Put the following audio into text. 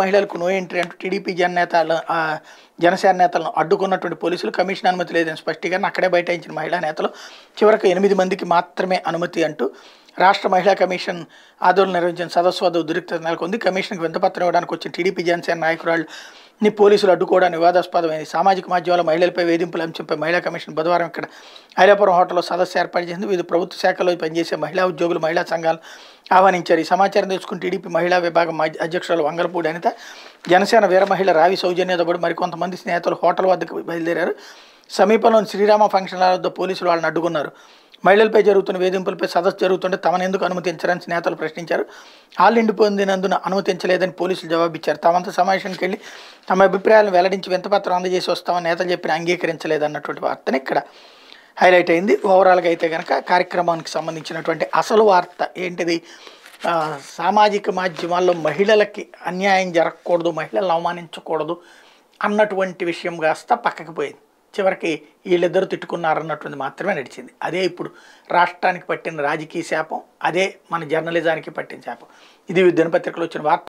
మహిళలకు no entry అంటూ TDP నేతలు జనసేన నేతలను అడ్డుకున్నటువంటి పోలీసులు కమిషన్ అనుమతి లేదని స్పష్టీకరణ అక్కడే బైఠాయించిన మహిళా నేతలు చివరకు ఎనిమిది మందికి మాత్రమే అనుమతి అంటూ రాష్ట్ర మహిళా కమిషన్ ఆదోళన నిర్వహించిన సదస్సు వద్ద ఉద్రిక్త నెలకొంది కమిషన్కి వింతపత్రం ఇవ్వడానికి వచ్చిన టీడీపీ జనసేన నాయకురాళ్ళు ని పోలీసులు అడ్డుకోవడానికి వివాదాస్పదమైంది సామాజిక మాధ్యమాల మహిళలపై వేధింపుల అంశంపై మహిళా కమిషన్ బుధవారం ఇక్కడ ఐరాపురం హోటల్లో సదస్సు ఏర్పాటు చేసింది వివిధ ప్రభుత్వ శాఖలో పనిచేసే మహిళా ఉద్యోగులు మహిళా సంఘాలు ఆహ్వానించారు ఈ సమాచారం తెలుసుకుని టీడీపీ మహిళా విభాగం అధ్యక్షురాలు వంగలపూడి అనిత జనసేన వీర మహిళ రావి సౌజన్యతో పాటు మరికొంతమంది స్నేహితులు హోటల్ వద్దకు బయలుదేరారు సమీపంలోని శ్రీరామ ఫంక్షన్ వద్ద పోలీసులు వాళ్ళని అడ్డుకున్నారు మహిళలపై జరుగుతున్న వేధింపులపై సదస్సు జరుగుతుంటే తమను ఎందుకు అనుమతించరని నేతలు ప్రశ్నించారు హాల్ నిండిపోయినందున అనుమతించలేదని పోలీసులు జవాబిచ్చారు తమంతా సమావేశానికి వెళ్ళి తమ అభిప్రాయాలను వెల్లడించి వింతపత్రం అందజేసి వస్తామని నేతలు చెప్పిన అంగీకరించలేదన్నటువంటి వార్తని ఇక్కడ హైలైట్ అయింది ఓవరాల్గా అయితే కనుక కార్యక్రమానికి సంబంధించినటువంటి అసలు వార్త ఏంటిది సామాజిక మాధ్యమాల్లో మహిళలకి అన్యాయం జరగకూడదు మహిళలను అవమానించకూడదు అన్నటువంటి విషయం కాస్త పక్కకి పోయింది చివరికి వీళ్ళిద్దరూ తిట్టుకున్నారన్నట్టుంది మాత్రమే నడిచింది అదే ఇప్పుడు రాష్ట్రానికి పట్టిన రాజకీయ శాపం అదే మన జర్నలిజానికి పట్టిన శాపం ఇది దినపత్రికలు వచ్చిన వార్త